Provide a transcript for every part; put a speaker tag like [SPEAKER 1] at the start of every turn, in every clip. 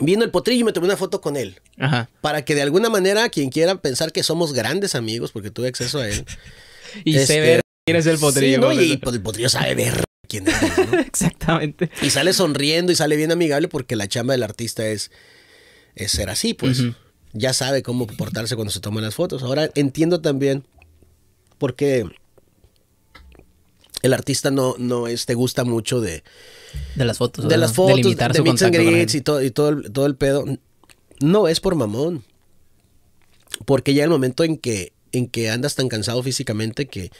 [SPEAKER 1] vino el potrillo y me tomé una foto con él. Ajá. Para que de alguna manera quien quiera pensar que somos grandes amigos, porque tuve acceso a él.
[SPEAKER 2] y sé este, ver quién es el potrillo. Y pues, el, potrillo sabe ver
[SPEAKER 1] quién es. ¿no? Exactamente. Y sale sonriendo y sale bien amigable porque la chamba del artista es, es ser así, pues. Ya sabe cómo portarse cuando se toman las fotos. Ahora entiendo también por qué el artista no, no te este, gusta mucho de... De las fotos. De las fotos, de, de meets y, todo, y todo, el, pedo. No es por mamón. Porque ya el momento en que, en que andas tan cansado físicamente que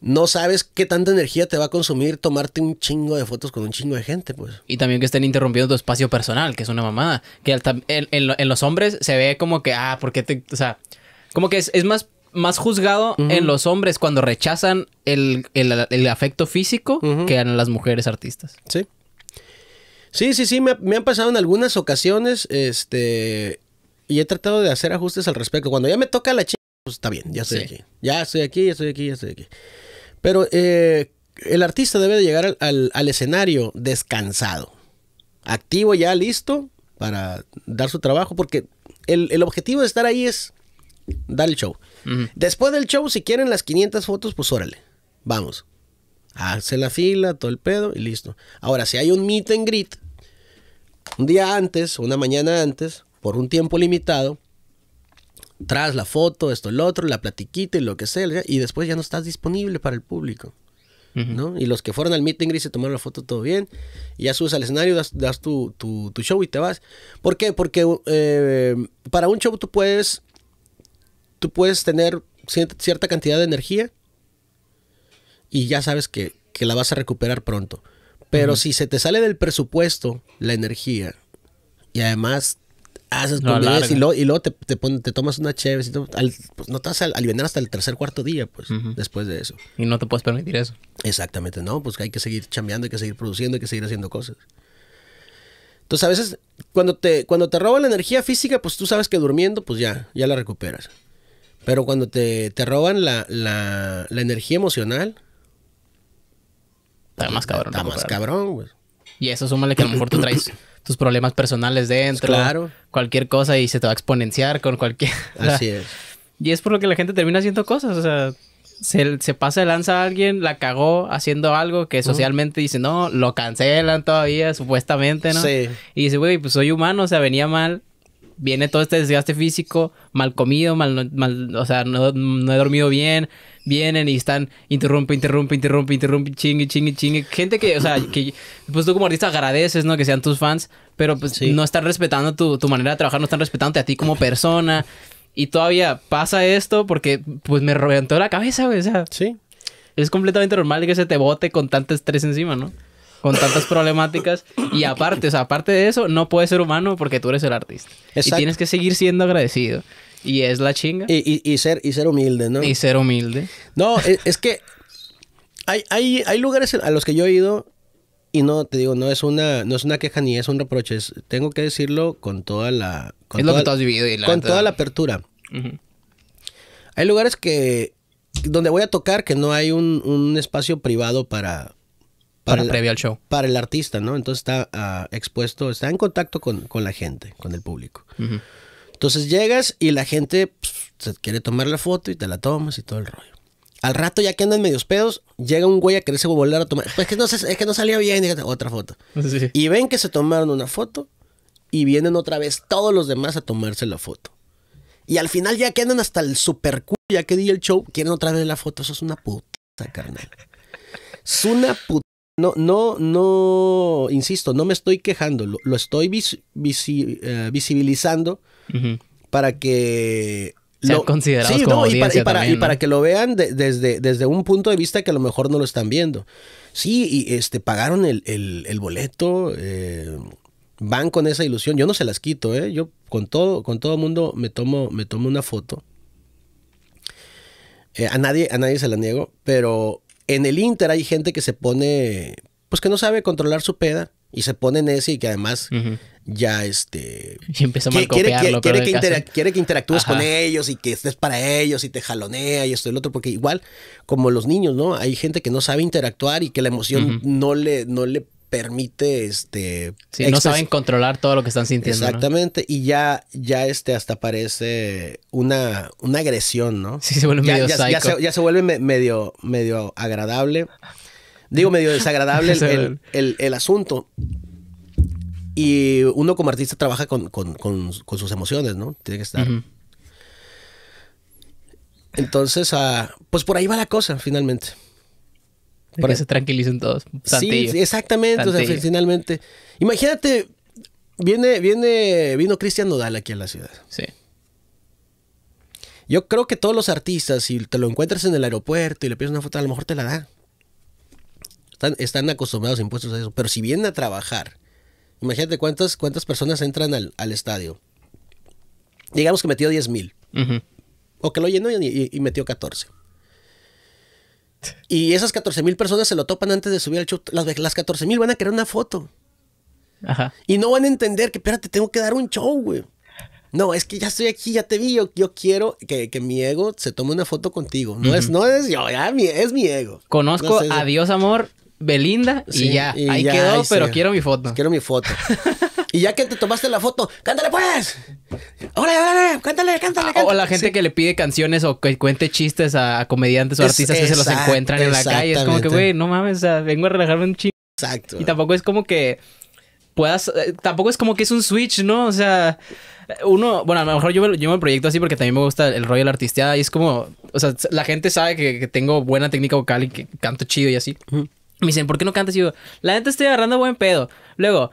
[SPEAKER 1] no sabes qué tanta energía te va a consumir tomarte un chingo de fotos con un chingo de gente, pues. Y también que estén interrumpiendo
[SPEAKER 2] tu espacio personal, que es una mamada. Que en, en los hombres se ve como que, ah, ¿por qué te...? O sea, como que es, es más más juzgado en los hombres cuando rechazan el, afecto físico que en las mujeres artistas.
[SPEAKER 1] Sí. Sí, sí, sí, me, han pasado en algunas ocasiones, este, y he tratado de hacer ajustes al respecto. Cuando ya me toca la chica, pues está bien, ya estoy aquí. Ya estoy aquí, ya estoy aquí, ya estoy aquí. Pero eh, el artista debe de llegar al, escenario descansado, activo ya, listo para dar su trabajo, porque el, el objetivo de estar ahí es da el show. Después del show, si quieren las 500 fotos, pues órale, vamos. Hace la fila, todo el pedo y listo. Ahora, si hay un meet and greet, un día antes, una mañana antes, por un tiempo limitado, tras la foto, esto, el otro, la platiquita y lo que sea, y después ya no estás disponible para el público. Y los que fueron al meet and greet se tomaron la foto todo bien, y ya subes al escenario, das, tu, show y te vas. ¿Por qué? Porque eh, para un show tú puedes tú puedes tener cierta cantidad de energía y ya sabes que, la vas a recuperar pronto. Pero si se te sale del presupuesto la energía y además haces y, luego, te, tomas una chévere, pues, no te vas a hasta el tercer cuarto día, pues, después de eso. Y no te puedes permitir eso. Exactamente, no, pues hay que seguir chambeando, hay que seguir produciendo, hay que seguir haciendo cosas. Entonces a veces cuando te, cuando te roban la energía física, pues tú sabes que durmiendo, pues ya, ya la recuperas. Pero cuando te, te roban la, la, la, energía emocional. Está más cabrón. Está más cabrón, güey. Y eso súmale que a lo mejor tú traes
[SPEAKER 2] tus problemas personales dentro. Claro. Cualquier cosa y se te va a exponenciar con cualquier. Así es. Y es por lo que la gente termina haciendo cosas. O sea, se, pasa de lanza a alguien, la cagó haciendo algo que socialmente dice, no, lo cancelan todavía, supuestamente, ¿no? Sí. Y dice, güey, pues soy humano, o sea, venía mal viene todo este desgaste físico, mal comido, mal, mal o sea, no, no, he dormido bien, vienen y están, interrumpe, interrumpe, interrumpe, interrumpe, chingue, chingue, chingue. Gente que, o sea, que pues tú como artista agradeces, ¿no? Que sean tus fans, pero pues no están respetando tu, tu manera de trabajar, no están respetando a ti como persona. Y todavía pasa esto porque pues me reventó la cabeza, güey. O sea, sí. Es completamente normal que se te bote con tanto estrés encima, ¿no? con tantas problemáticas. Y aparte, o sea, aparte de eso, no puedes ser humano porque tú eres el artista. Y tienes que seguir siendo agradecido. Y es
[SPEAKER 1] la chinga. Y, ser, y ser humilde, ¿no? Y ser humilde. No, e, es, que hay, hay, hay lugares a los que yo he ido y no, te digo, no es una, no es una queja ni es un reproche. tengo que decirlo con toda la. Con es toda, lo que has la Con toda la apertura. Hay lugares que. donde voy a tocar que no hay un, un espacio privado para, para, el, show. Para el artista, ¿no? Entonces está ah, expuesto, está en contacto con, la gente, con el público. Entonces llegas y la gente pues, se quiere tomar la foto y te la tomas y todo el rollo. Al rato, ya que andan medios pedos, llega un güey a quererse volver a tomar. Pues es que no, es que no salió bien, otra foto. Y ven que se tomaron una foto y vienen otra vez todos los demás a tomarse la foto. Y al final, ya que andan hasta el super ya que di el show, quieren otra vez la foto. Eso es una puta, carnal. Es una puta no, no, no, insisto, no me estoy quejando, lo, estoy eh, visibilizando para que... lo, y, para, que lo vean desde, desde un punto de vista que a lo mejor no lo están viendo. Sí, y este, pagaron el, boleto, eh, van con esa ilusión. Yo no se las quito, ¿eh? Yo con todo, con todo mundo me tomo, me tomo una foto. Eh, a, nadie, a nadie se la niego, pero en el Inter hay gente que se pone, pues que no sabe controlar su peda y se pone en ese y que además ya este y empieza a quiere, que quiere, que interactúes con ellos y que estés para ellos y te jalonea y esto y lo otro porque igual como los niños no hay gente que no sabe interactuar y que la emoción no le no le permite este sí, no saben controlar todo lo que están sintiendo exactamente y ya ya este hasta parece una una agresión no ya, se, vuelve medio medio agradable digo medio desagradable el, asunto y uno como artista trabaja con, con, sus emociones no tiene que estar entonces ah, pues por ahí va la cosa finalmente para que se tranquilicen todos. Sí, exactamente. O sea, finalmente. Imagínate, viene, viene, vino Cristian Nodal aquí a la ciudad. Sí. Yo creo que todos los artistas, si te lo encuentras en el aeropuerto y le pides una foto, a lo mejor te la da. Están, están acostumbrados impuestos a eso. Pero si vienen a trabajar, imagínate cuántas, cuántas personas entran al, estadio. Digamos que metió 10 mil. O que lo llenó y metió 14. Y esas 14 mil personas se lo topan antes de subir al show. Las, 14 mil van a querer una foto. Ajá. Y no van a entender que, espérate, tengo que dar un show, güey. No, es que ya estoy aquí, ya te vi, yo, quiero que, mi ego se tome una foto contigo. No es, no es yo, ya es mi ego. Conozco a
[SPEAKER 2] Dios Amor, Belinda, y ya, ahí quedó, pero quiero
[SPEAKER 1] mi foto. Quiero mi foto. Y ya que te tomaste la foto, cántale pues.
[SPEAKER 2] Órale, órale, cántale, cántale, ah, cántale. O la gente que le pide canciones o que cuente chistes a, comediantes o artistas que se los encuentran en la calle. Es como que, güey, no mames, o sea, vengo a relajarme un chingo. Exacto. Y tampoco es como que puedas, eh, tampoco es como que es un switch, ¿no? O sea, uno, bueno, a lo mejor yo me, yo proyecto así porque también me gusta el rollo de la artisteada y es como, o sea, la gente sabe que, tengo buena técnica vocal y que canto chido y así. Me dicen, ¿por qué no cantas? Y yo, la gente estoy agarrando buen pedo. Luego,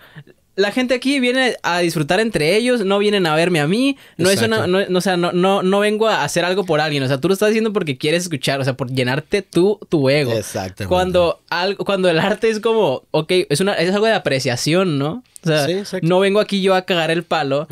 [SPEAKER 2] la gente aquí viene a disfrutar entre ellos, no vienen a verme a mí, no es una, no, o sea, no, no, no vengo a hacer algo por alguien, o sea, tú lo estás haciendo porque quieres escuchar, o sea, por llenarte tú, tu ego. Exacto. Cuando, algo, cuando el arte es como, ok, es, una, es algo de apreciación, ¿no? no vengo aquí yo a cagar el palo.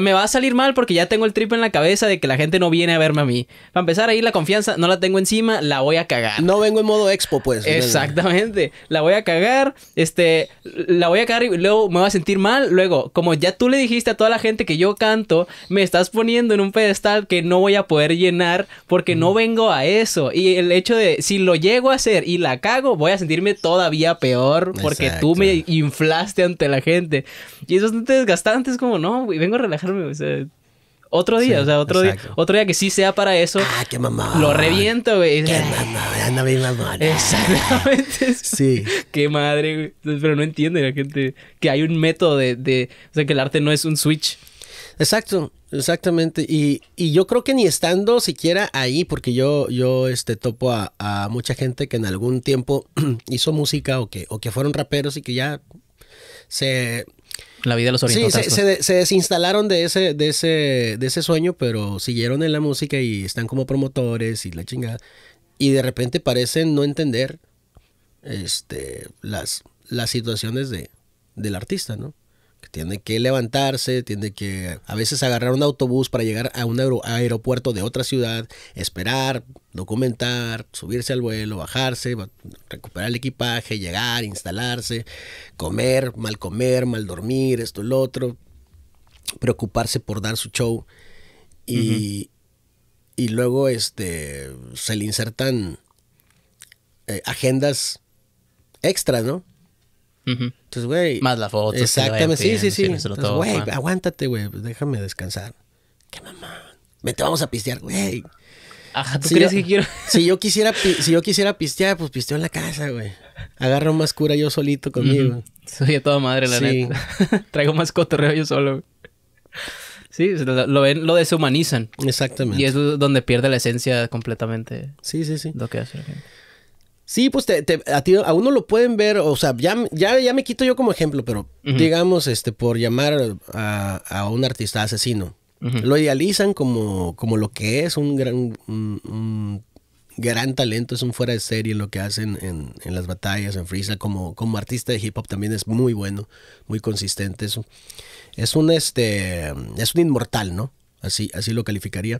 [SPEAKER 2] me va a salir mal porque ya tengo el trip en la cabeza de que la gente no viene a verme a mí. Para empezar ahí la confianza no la tengo encima, la voy a cagar. No
[SPEAKER 1] vengo en modo expo, pues.
[SPEAKER 2] Exactamente. La voy a cagar, este, la voy a cagar y luego me voy a sentir mal. Luego, como ya tú le dijiste a toda la gente que yo canto, me estás poniendo en un pedestal que no voy a poder llenar porque no vengo a eso. Y el hecho de si lo llego a hacer y la cago, voy a sentirme todavía peor porque tú me inflaste ante la gente y eso es desgastante, es como, no, güey, vengo a relajarme, o otro día, o sea, otro día, otro día que sí sea para eso. Ah, qué mamá Lo reviento, güey. Qué mamón, anda bien mamón. Exactamente. Sí. qué madre, güey. Pero no entiende la gente que hay un método
[SPEAKER 1] de, o sea, que el arte no es un switch. Exacto, exactamente. Y, yo creo que ni estando siquiera ahí, porque yo, yo este, topo a, mucha gente que en algún tiempo hizo música o que, o que fueron raperos y que ya se... La vida de los se, desinstalaron de ese, de, ese, de ese sueño, pero siguieron en la música y están como promotores y la chingada. Y de repente parecen no entender este, las, las situaciones de, del artista, ¿no? tiene que levantarse, tiene que a veces agarrar un autobús para llegar a un aeropuerto de otra ciudad, esperar, documentar, subirse al vuelo, bajarse, recuperar el equipaje, llegar, instalarse, comer, mal comer, mal dormir, esto y lo otro, preocuparse por dar su show y, luego este, se le insertan eh, agendas extras, ¿no? Entonces, güey. Más la foto. Exactamente, sí, sí, sí. güey, aguántate, güey. Pues, déjame descansar. Qué mamá. Vete, vamos a pistear, güey. Ajá, ¿tú crees que quiero? Si yo, quisiera, si yo quisiera pistear, pues pisteo en la casa, güey. Agarro más cura yo solito conmigo. Soy toda madre, la neta.
[SPEAKER 2] Traigo más cotorreo yo solo. Sí, lo, ven, lo deshumanizan. Exactamente. Y es donde pierde la esencia
[SPEAKER 1] completamente. Sí, sí, sí. Lo que hace la gente. Sí, pues te, a, uno lo pueden ver, o sea, ya, ya, me quito yo como ejemplo, pero digamos, este, por llamar a, un artista asesino, lo idealizan como, como lo que es un gran, gran talento, es un fuera de serie lo que hacen en, las batallas, en Freeza, como, como artista de hip hop también es muy bueno, muy consistente, eso. es un, este, es un inmortal, ¿no? Así, así lo calificaría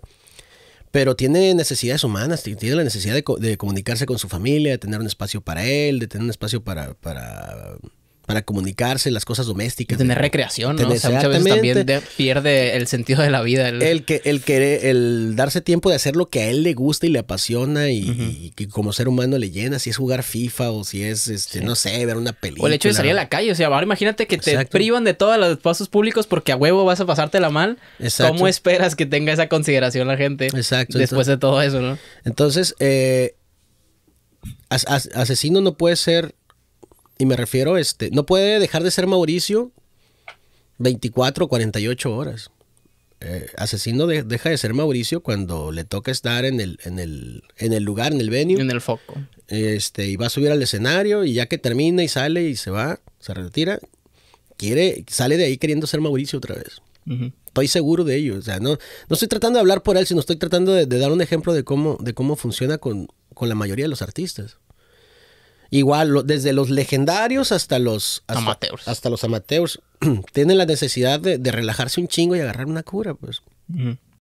[SPEAKER 1] pero tiene necesidades humanas, tiene la necesidad de, comunicarse con su familia, de tener un espacio para él, de tener un espacio para, para para comunicarse, las cosas domésticas. Tener recreación, ¿no? o sea, muchas veces también
[SPEAKER 2] pierde el
[SPEAKER 1] sentido de la vida. El... que, el, querer, el darse tiempo de hacer lo que a él le gusta y le apasiona y, que como ser humano le llena, si es jugar FIFA o si es, este, no sé, ver una película. O el hecho de salir a la
[SPEAKER 2] calle, o sea, ahora imagínate que te privan de todos los pasos públicos porque a huevo vas a pasártela mal. Exacto. ¿Cómo esperas que tenga esa consideración la
[SPEAKER 1] gente? Exacto. Después de todo eso, ¿no? Entonces, eh, asesino no puede ser y me refiero, este, no puede dejar de ser Mauricio 24 48 horas. Eh, asesino deja de ser Mauricio cuando le toca estar en el, en el, en el lugar, en el venue. En el foco. Este, y va a subir al escenario y ya que termina y sale y se va, se retira, quiere, sale de ahí queriendo ser Mauricio otra vez. Estoy seguro de ello. O sea, no, no estoy tratando de hablar por él, sino estoy tratando de, dar un ejemplo de cómo, de cómo funciona con la mayoría de los artistas. Igual, desde los legendarios hasta los amateurs. Hasta los amateurs tienen la necesidad de, relajarse un chingo y agarrar una cura, pues.